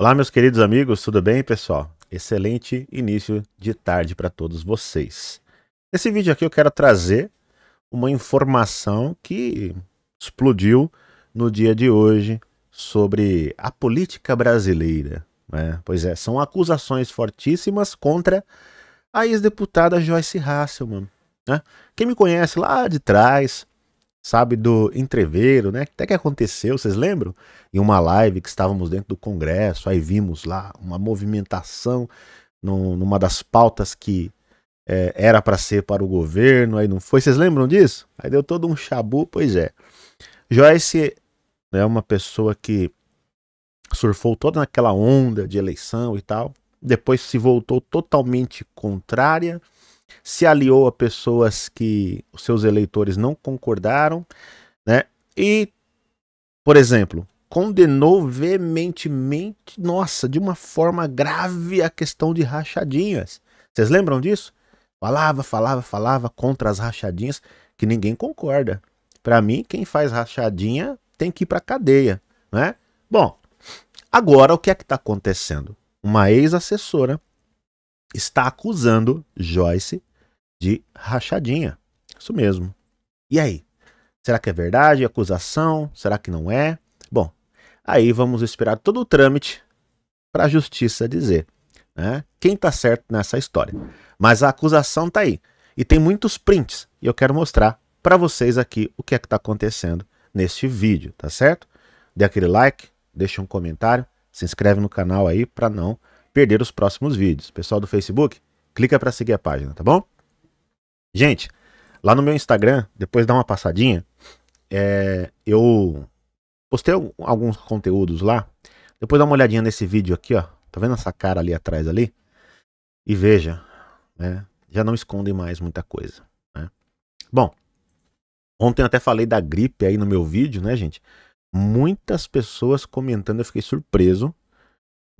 Olá, meus queridos amigos, tudo bem, pessoal? Excelente início de tarde para todos vocês. Nesse vídeo aqui eu quero trazer uma informação que explodiu no dia de hoje sobre a política brasileira. Né? Pois é, são acusações fortíssimas contra a ex-deputada Joyce Hasselman. Né? Quem me conhece lá de trás sabe, do entreveiro, né? Até que aconteceu, vocês lembram? Em uma live que estávamos dentro do Congresso, aí vimos lá uma movimentação no, numa das pautas que é, era para ser para o governo, aí não foi. Vocês lembram disso? Aí deu todo um chabu, pois é. Joyce é uma pessoa que surfou toda aquela onda de eleição e tal, depois se voltou totalmente contrária se aliou a pessoas que os seus eleitores não concordaram, né? E, por exemplo, condenou veementemente, nossa, de uma forma grave a questão de rachadinhas. Vocês lembram disso? Falava, falava, falava contra as rachadinhas, que ninguém concorda. Para mim, quem faz rachadinha tem que ir para cadeia, né? Bom, agora o que é que está acontecendo? Uma ex-assessora está acusando Joyce de rachadinha. Isso mesmo. E aí? Será que é verdade? a Acusação? Será que não é? Bom, aí vamos esperar todo o trâmite para a justiça dizer né? quem está certo nessa história. Mas a acusação está aí. E tem muitos prints. E eu quero mostrar para vocês aqui o que é que está acontecendo neste vídeo, tá certo? Dê aquele like, deixa um comentário, se inscreve no canal aí para não perder os próximos vídeos. Pessoal do Facebook, clica para seguir a página, tá bom? Gente, lá no meu Instagram, depois dá uma passadinha, é, eu postei alguns conteúdos lá. Depois dá uma olhadinha nesse vídeo aqui, ó. Tá vendo essa cara ali atrás ali? E veja, né? Já não escondem mais muita coisa, né? Bom, ontem até falei da gripe aí no meu vídeo, né, gente? Muitas pessoas comentando, eu fiquei surpreso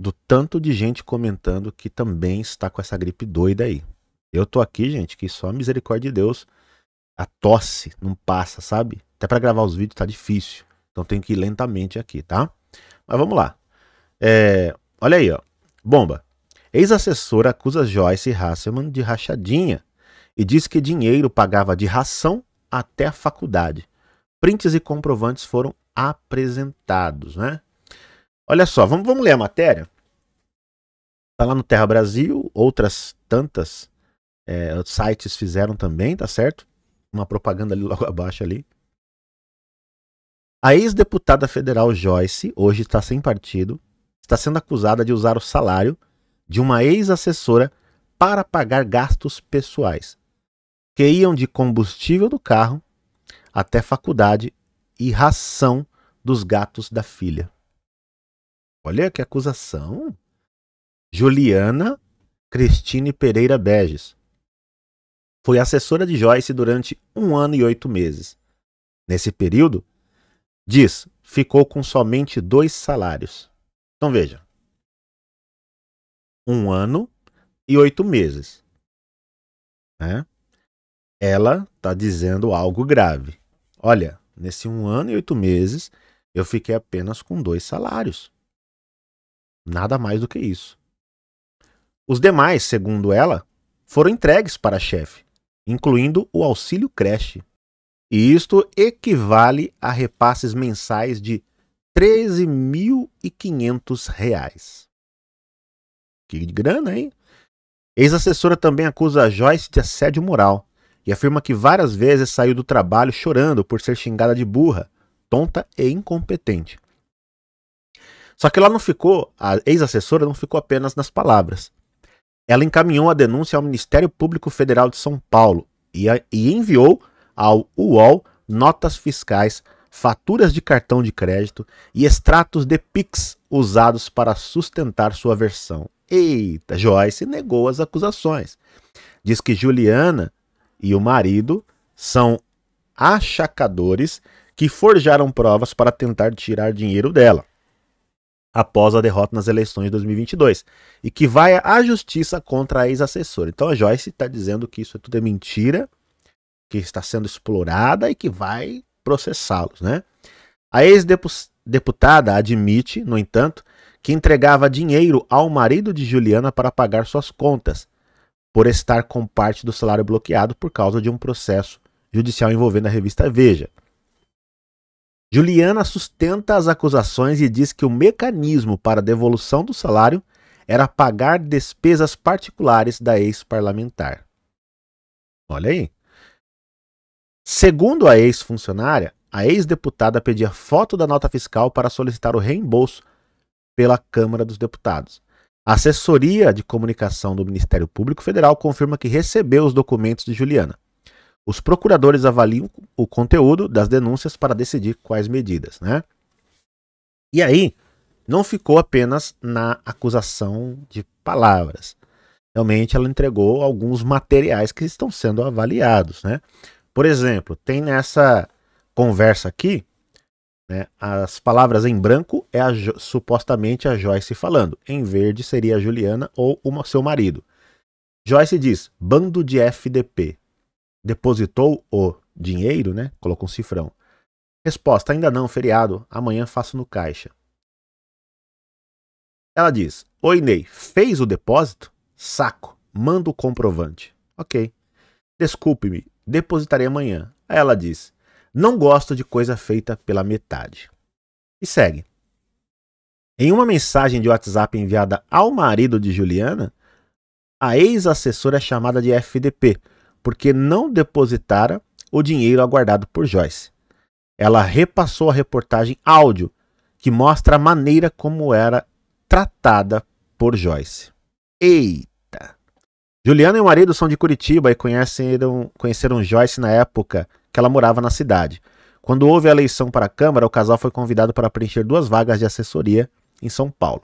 do tanto de gente comentando que também está com essa gripe doida aí. Eu tô aqui, gente, que só a misericórdia de Deus, a tosse não passa, sabe? Até para gravar os vídeos tá difícil. Então tem que ir lentamente aqui, tá? Mas vamos lá. É, olha aí, ó. Bomba. Ex-assessora acusa Joyce Hasselman de rachadinha e diz que dinheiro pagava de ração até a faculdade. Prints e comprovantes foram apresentados, né? Olha só, vamos, vamos ler a matéria. Tá lá no Terra Brasil, outras tantas é, sites fizeram também, tá certo? Uma propaganda ali logo abaixo ali. A ex-deputada federal Joyce, hoje está sem partido, está sendo acusada de usar o salário de uma ex-assessora para pagar gastos pessoais, que iam de combustível do carro até faculdade e ração dos gatos da filha. Olha que acusação. Juliana Cristine Pereira Beges. Foi assessora de Joyce durante um ano e oito meses. Nesse período, diz, ficou com somente dois salários. Então veja. Um ano e oito meses. Né? Ela está dizendo algo grave. Olha, nesse um ano e oito meses, eu fiquei apenas com dois salários. Nada mais do que isso. Os demais, segundo ela, foram entregues para a chefe, incluindo o auxílio creche. E isto equivale a repasses mensais de R$ 13.500. Que grana, hein? Ex-assessora também acusa a Joyce de assédio moral e afirma que várias vezes saiu do trabalho chorando por ser xingada de burra, tonta e incompetente, só que ela não ficou, a ex-assessora não ficou apenas nas palavras. Ela encaminhou a denúncia ao Ministério Público Federal de São Paulo e, a, e enviou ao UOL notas fiscais, faturas de cartão de crédito e extratos de PIX usados para sustentar sua versão. Eita, Joyce negou as acusações. Diz que Juliana e o marido são achacadores que forjaram provas para tentar tirar dinheiro dela após a derrota nas eleições de 2022 e que vai à justiça contra a ex-assessora. Então a Joyce está dizendo que isso é tudo é mentira, que está sendo explorada e que vai processá-los, né? A ex-deputada admite, no entanto, que entregava dinheiro ao marido de Juliana para pagar suas contas, por estar com parte do salário bloqueado por causa de um processo judicial envolvendo a revista Veja. Juliana sustenta as acusações e diz que o mecanismo para devolução do salário era pagar despesas particulares da ex-parlamentar. Olha aí. Segundo a ex-funcionária, a ex-deputada pedia foto da nota fiscal para solicitar o reembolso pela Câmara dos Deputados. A assessoria de comunicação do Ministério Público Federal confirma que recebeu os documentos de Juliana. Os procuradores avaliam o conteúdo das denúncias para decidir quais medidas, né? E aí, não ficou apenas na acusação de palavras. Realmente ela entregou alguns materiais que estão sendo avaliados, né? Por exemplo, tem nessa conversa aqui, né, as palavras em branco é a, supostamente a Joyce falando, em verde seria a Juliana ou o seu marido. Joyce diz: bando de FDP. Depositou o dinheiro, né? Colocou um cifrão. Resposta: ainda não, feriado. Amanhã faço no caixa. Ela diz: Oi, Ney, fez o depósito? Saco, manda o comprovante. Ok. Desculpe-me, depositarei amanhã. Aí ela diz: Não gosto de coisa feita pela metade. E segue. Em uma mensagem de WhatsApp enviada ao marido de Juliana, a ex-assessora é chamada de FDP, porque não depositara o dinheiro aguardado por Joyce. Ela repassou a reportagem áudio, que mostra a maneira como era tratada por Joyce. Eita! Juliana e o marido são de Curitiba e conheceram, conheceram Joyce na época que ela morava na cidade. Quando houve a eleição para a Câmara, o casal foi convidado para preencher duas vagas de assessoria em São Paulo.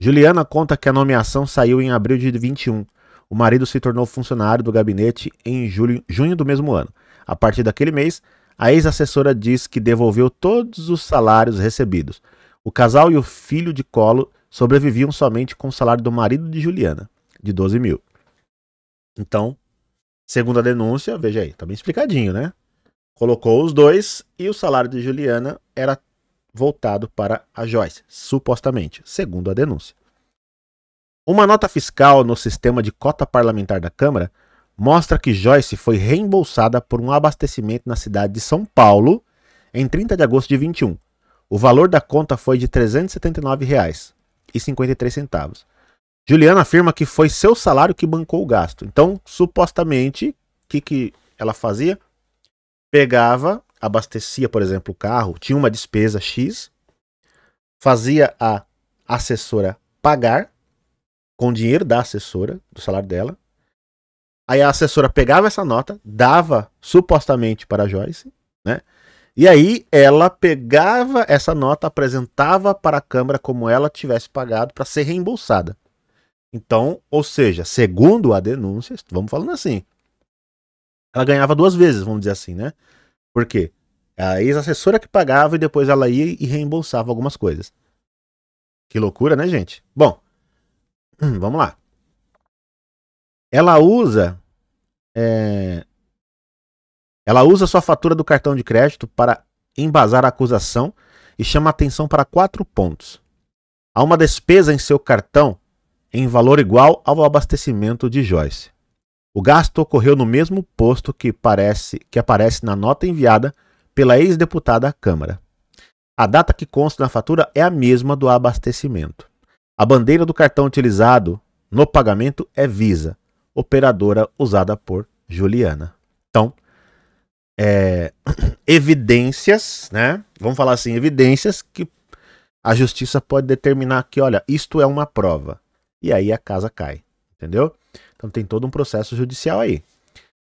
Juliana conta que a nomeação saiu em abril de 21 o marido se tornou funcionário do gabinete em julho, junho do mesmo ano. A partir daquele mês, a ex-assessora diz que devolveu todos os salários recebidos. O casal e o filho de Colo sobreviviam somente com o salário do marido de Juliana, de 12 mil. Então, segundo a denúncia, veja aí, tá bem explicadinho, né? Colocou os dois e o salário de Juliana era voltado para a Joyce, supostamente, segundo a denúncia. Uma nota fiscal no sistema de cota parlamentar da Câmara mostra que Joyce foi reembolsada por um abastecimento na cidade de São Paulo em 30 de agosto de 21. O valor da conta foi de R$ 379,53. Juliana afirma que foi seu salário que bancou o gasto. Então, supostamente, o que, que ela fazia? Pegava, abastecia, por exemplo, o carro, tinha uma despesa X, fazia a assessora pagar com dinheiro da assessora, do salário dela. Aí a assessora pegava essa nota, dava supostamente para a Joyce, né? E aí ela pegava essa nota, apresentava para a Câmara como ela tivesse pagado para ser reembolsada. Então, ou seja, segundo a denúncia, vamos falando assim, ela ganhava duas vezes, vamos dizer assim, né? Por quê? A ex-assessora que pagava e depois ela ia e reembolsava algumas coisas. Que loucura, né, gente? Bom, Hum, vamos lá. Ela usa. É, ela usa sua fatura do cartão de crédito para embasar a acusação e chama atenção para quatro pontos. Há uma despesa em seu cartão em valor igual ao abastecimento de Joyce. O gasto ocorreu no mesmo posto que, parece, que aparece na nota enviada pela ex-deputada à Câmara. A data que consta na fatura é a mesma do abastecimento. A bandeira do cartão utilizado no pagamento é Visa, operadora usada por Juliana. Então, é, evidências, né? Vamos falar assim, evidências que a justiça pode determinar que, olha, isto é uma prova. E aí a casa cai, entendeu? Então tem todo um processo judicial aí.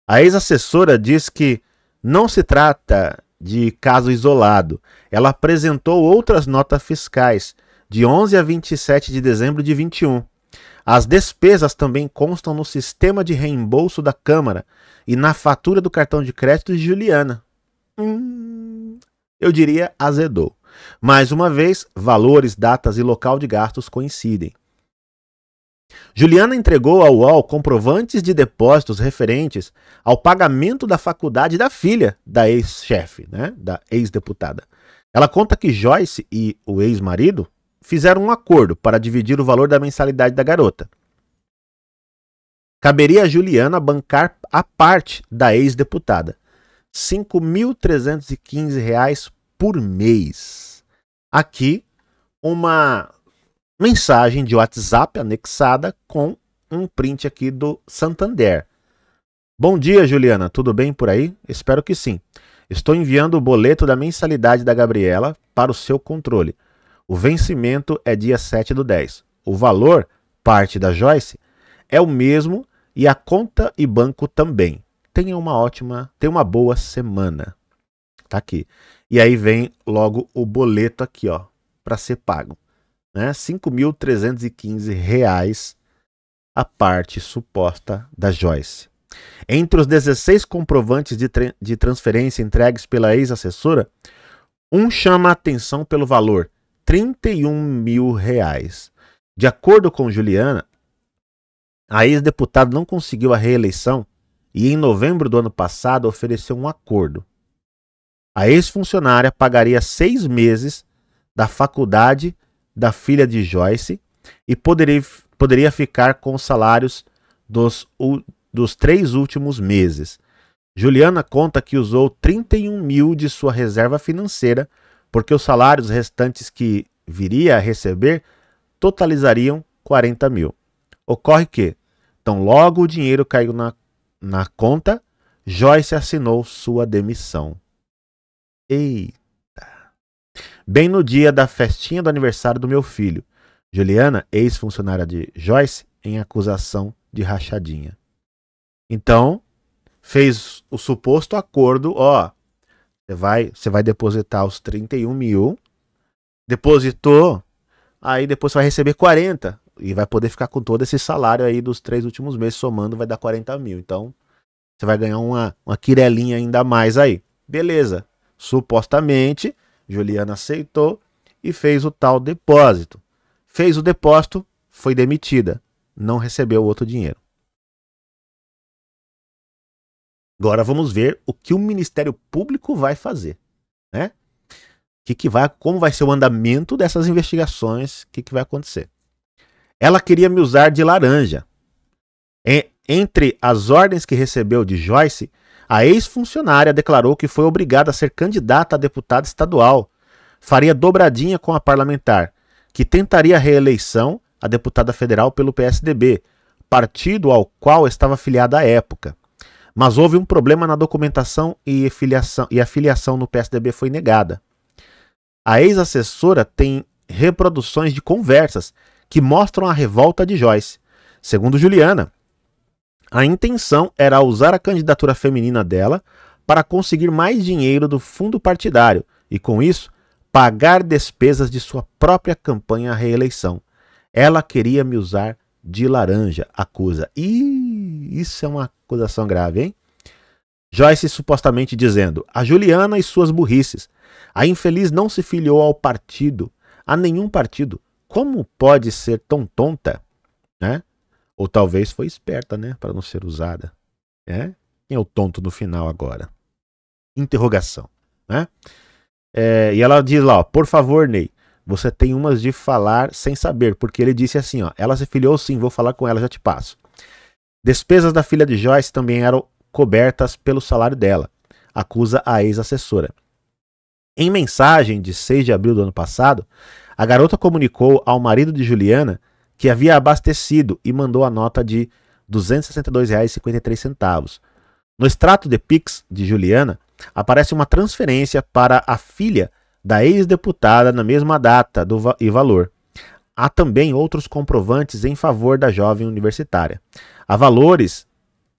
A ex-assessora diz que não se trata de caso isolado. Ela apresentou outras notas fiscais de 11 a 27 de dezembro de 21. As despesas também constam no sistema de reembolso da Câmara e na fatura do cartão de crédito de Juliana. Hum, eu diria azedou. Mais uma vez, valores, datas e local de gastos coincidem. Juliana entregou ao UOL comprovantes de depósitos referentes ao pagamento da faculdade da filha da ex-chefe, né, da ex-deputada. Ela conta que Joyce e o ex-marido fizeram um acordo para dividir o valor da mensalidade da garota. Caberia a Juliana bancar a parte da ex-deputada, R$ 5.315 por mês. Aqui, uma mensagem de WhatsApp anexada com um print aqui do Santander. Bom dia, Juliana. Tudo bem por aí? Espero que sim. Estou enviando o boleto da mensalidade da Gabriela para o seu controle. O vencimento é dia 7 do 10. O valor, parte da Joyce, é o mesmo e a conta e banco também. Tenha uma ótima, tenha uma boa semana. Tá aqui. E aí vem logo o boleto aqui, ó, para ser pago, né? R$ 5.315 a parte suposta da Joyce. Entre os 16 comprovantes de, de transferência entregues pela ex-assessora, um chama a atenção pelo valor, 31 mil reais. De acordo com Juliana, a ex-deputada não conseguiu a reeleição e em novembro do ano passado ofereceu um acordo. A ex-funcionária pagaria seis meses da faculdade da filha de Joyce e poderia, poderia ficar com os salários dos, dos três últimos meses. Juliana conta que usou 31 mil de sua reserva financeira porque os salários restantes que viria a receber totalizariam 40 mil. Ocorre que, tão logo o dinheiro caiu na, na conta, Joyce assinou sua demissão. Eita! Bem no dia da festinha do aniversário do meu filho, Juliana, ex-funcionária de Joyce, em acusação de rachadinha. Então, fez o suposto acordo, ó, você vai, você vai depositar os 31 mil. Depositou, aí depois você vai receber 40. E vai poder ficar com todo esse salário aí dos três últimos meses, somando, vai dar 40 mil. Então, você vai ganhar uma, uma quirelinha ainda mais aí. Beleza. Supostamente, Juliana aceitou e fez o tal depósito. Fez o depósito, foi demitida. Não recebeu outro dinheiro. Agora vamos ver o que o Ministério Público vai fazer, né? Que que vai, como vai ser o andamento dessas investigações, o que, que vai acontecer. Ela queria me usar de laranja. E, entre as ordens que recebeu de Joyce, a ex-funcionária declarou que foi obrigada a ser candidata a deputada estadual. Faria dobradinha com a parlamentar, que tentaria a reeleição a deputada federal pelo PSDB, partido ao qual estava afiliada à época mas houve um problema na documentação e, filiação, e a filiação no PSDB foi negada. A ex-assessora tem reproduções de conversas que mostram a revolta de Joyce. Segundo Juliana, a intenção era usar a candidatura feminina dela para conseguir mais dinheiro do fundo partidário e, com isso, pagar despesas de sua própria campanha à reeleição. Ela queria me usar de laranja, acusa. E isso é uma acusação grave, hein? Joyce supostamente dizendo: A Juliana e suas burrices. A infeliz não se filiou ao partido, a nenhum partido. Como pode ser tão tonta? Né? Ou talvez foi esperta, né? Para não ser usada. Né? Quem é o tonto no final agora? Interrogação. Né? É, e ela diz lá: ó, Por favor, Ney, você tem umas de falar sem saber, porque ele disse assim: ó, Ela se filiou sim, vou falar com ela, já te passo. Despesas da filha de Joyce também eram cobertas pelo salário dela, acusa a ex-assessora. Em mensagem de 6 de abril do ano passado, a garota comunicou ao marido de Juliana que havia abastecido e mandou a nota de R$ 262,53. No extrato de Pix de Juliana, aparece uma transferência para a filha da ex-deputada na mesma data va e valor. Há também outros comprovantes em favor da jovem universitária a valores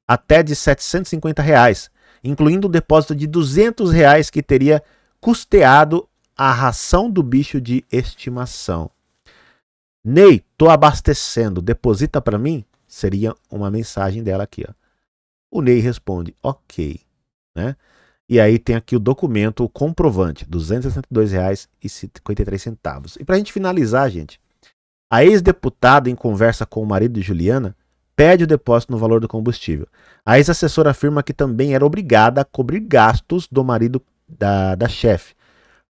até de R$ 750, reais, incluindo o depósito de R$ 200 reais que teria custeado a ração do bicho de estimação. Ney, tô abastecendo, deposita para mim? Seria uma mensagem dela aqui. Ó. O Ney responde, ok. Né? E aí tem aqui o documento, o comprovante, R$ 262,53. E para a gente finalizar, gente, a ex-deputada, em conversa com o marido de Juliana, pede o depósito no valor do combustível. A ex-assessora afirma que também era obrigada a cobrir gastos do marido da, da chefe.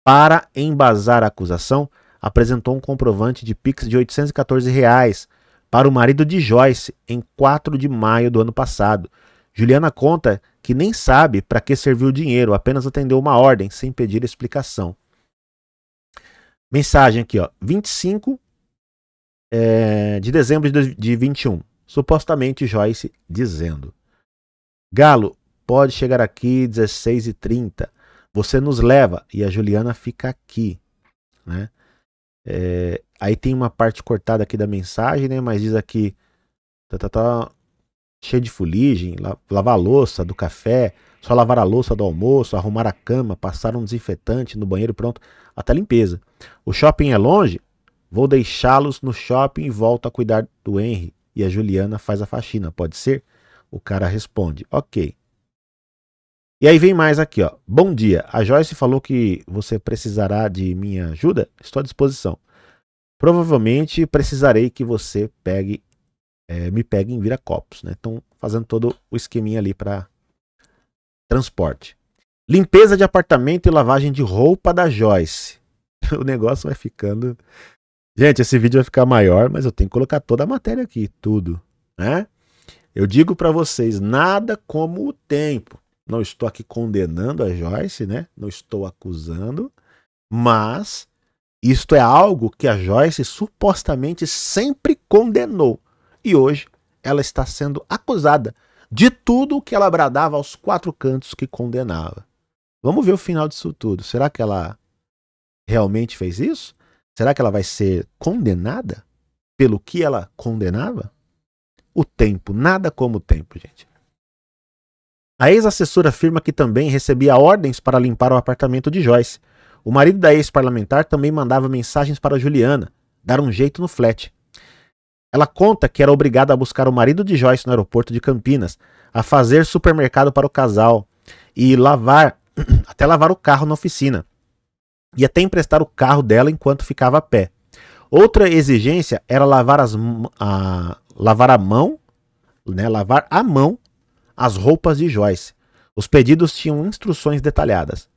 Para embasar a acusação, apresentou um comprovante de Pix de R$ 814 reais para o marido de Joyce em 4 de maio do ano passado. Juliana conta que nem sabe para que serviu o dinheiro, apenas atendeu uma ordem sem pedir explicação. Mensagem aqui, ó, 25 é, eh, de dezembro de, de 21 supostamente Joyce dizendo: Galo, pode chegar aqui 16h30. Você nos leva e a Juliana fica aqui. Né? É, aí tem uma parte cortada aqui da mensagem, né? mas diz aqui: tá, tá, tá, cheio de fuligem, lavar a louça do café, só lavar a louça do almoço, arrumar a cama, passar um desinfetante no banheiro, pronto, até limpeza. O shopping é longe? Vou deixá-los no shopping e volto a cuidar do Henry e a Juliana faz a faxina, pode ser? O cara responde, ok. E aí vem mais aqui, ó. Bom dia. A Joyce falou que você precisará de minha ajuda? Estou à disposição. Provavelmente precisarei que você pegue, é, me pegue em Vira Copos, né? Então, fazendo todo o esqueminha ali para transporte. Limpeza de apartamento e lavagem de roupa da Joyce. O negócio vai ficando Gente, esse vídeo vai ficar maior, mas eu tenho que colocar toda a matéria aqui, tudo, né? Eu digo para vocês, nada como o tempo. Não estou aqui condenando a Joyce, né? Não estou acusando, mas isto é algo que a Joyce supostamente sempre condenou. E hoje ela está sendo acusada de tudo o que ela bradava aos quatro cantos que condenava. Vamos ver o final disso tudo. Será que ela realmente fez isso? Será que ela vai ser condenada pelo que ela condenava? O tempo, nada como o tempo, gente. A ex-assessora afirma que também recebia ordens para limpar o apartamento de Joyce. O marido da ex-parlamentar também mandava mensagens para Juliana, dar um jeito no flat. Ela conta que era obrigada a buscar o marido de Joyce no aeroporto de Campinas, a fazer supermercado para o casal e lavar, até lavar o carro na oficina e até emprestar o carro dela enquanto ficava a pé. Outra exigência era lavar, as, a, lavar a mão, né, lavar a mão as roupas de Joyce. Os pedidos tinham instruções detalhadas.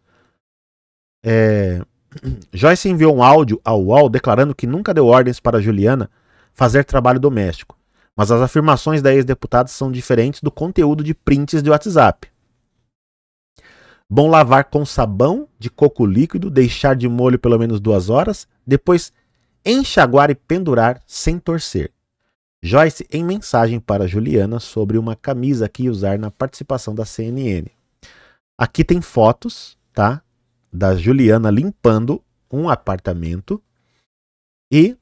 É, Joyce enviou um áudio ao UOL declarando que nunca deu ordens para Juliana fazer trabalho doméstico, mas as afirmações da ex-deputada são diferentes do conteúdo de prints de WhatsApp. Bom lavar com sabão de coco líquido, deixar de molho pelo menos duas horas, depois enxaguar e pendurar sem torcer. Joyce em mensagem para Juliana sobre uma camisa que usar na participação da CNN. Aqui tem fotos, tá? Da Juliana limpando um apartamento e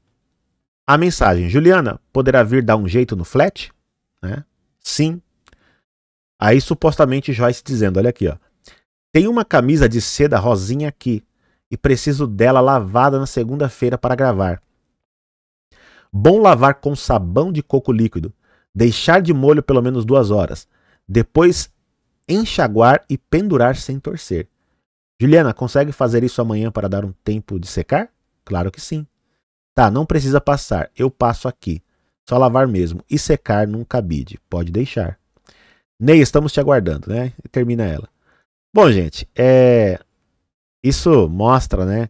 a mensagem: Juliana, poderá vir dar um jeito no flat? Né? Sim. Aí supostamente Joyce dizendo: olha aqui, ó. Tem uma camisa de seda rosinha aqui e preciso dela lavada na segunda-feira para gravar. Bom lavar com sabão de coco líquido, deixar de molho pelo menos duas horas, depois enxaguar e pendurar sem torcer. Juliana, consegue fazer isso amanhã para dar um tempo de secar? Claro que sim. Tá, não precisa passar, eu passo aqui. Só lavar mesmo e secar num cabide. Pode deixar. Ney, estamos te aguardando, né? termina ela. Bom, gente, é... isso mostra, né?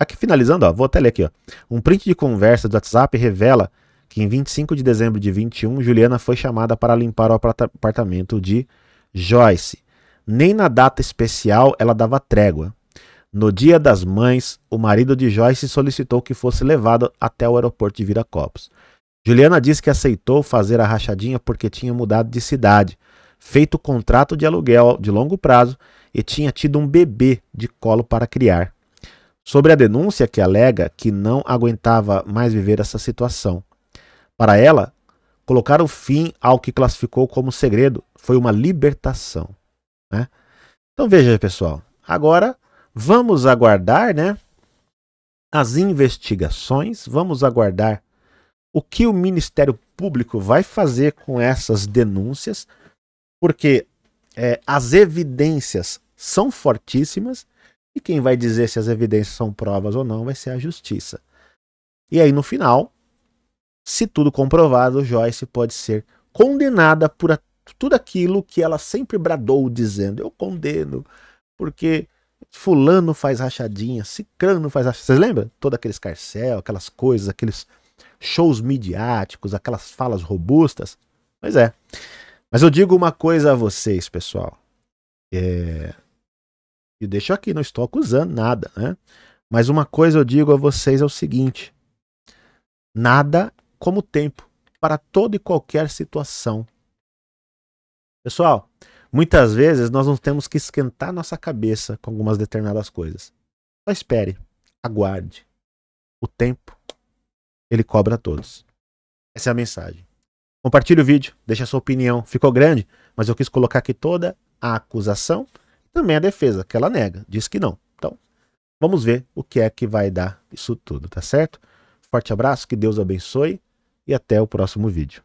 Aqui finalizando, ó, vou até ler aqui. Ó. Um print de conversa do WhatsApp revela que em 25 de dezembro de 21, Juliana foi chamada para limpar o apartamento de Joyce. Nem na data especial ela dava trégua. No dia das mães, o marido de Joyce solicitou que fosse levado até o aeroporto de Viracopos. Juliana disse que aceitou fazer a rachadinha porque tinha mudado de cidade feito contrato de aluguel de longo prazo e tinha tido um bebê de colo para criar. Sobre a denúncia que alega que não aguentava mais viver essa situação. Para ela, colocar o fim ao que classificou como segredo foi uma libertação. Né? Então veja, pessoal, agora vamos aguardar né, as investigações, vamos aguardar o que o Ministério Público vai fazer com essas denúncias, porque é, as evidências são fortíssimas e quem vai dizer se as evidências são provas ou não vai ser a justiça. E aí, no final, se tudo comprovado, Joyce pode ser condenada por tudo aquilo que ela sempre bradou, dizendo: Eu condeno, porque Fulano faz rachadinha, Cicrano faz rachadinha. Vocês lembram? Todo aquele carcel aquelas coisas, aqueles shows midiáticos, aquelas falas robustas. Pois é. Mas eu digo uma coisa a vocês, pessoal. É... E deixo aqui, não estou acusando nada, né? Mas uma coisa eu digo a vocês é o seguinte: nada como tempo para toda e qualquer situação. Pessoal, muitas vezes nós não temos que esquentar nossa cabeça com algumas determinadas coisas. Só espere, aguarde. O tempo, ele cobra a todos. Essa é a mensagem. Compartilhe o vídeo, deixe a sua opinião. Ficou grande, mas eu quis colocar aqui toda a acusação também a defesa, que ela nega, diz que não. Então, vamos ver o que é que vai dar isso tudo, tá certo? Forte abraço, que Deus abençoe e até o próximo vídeo.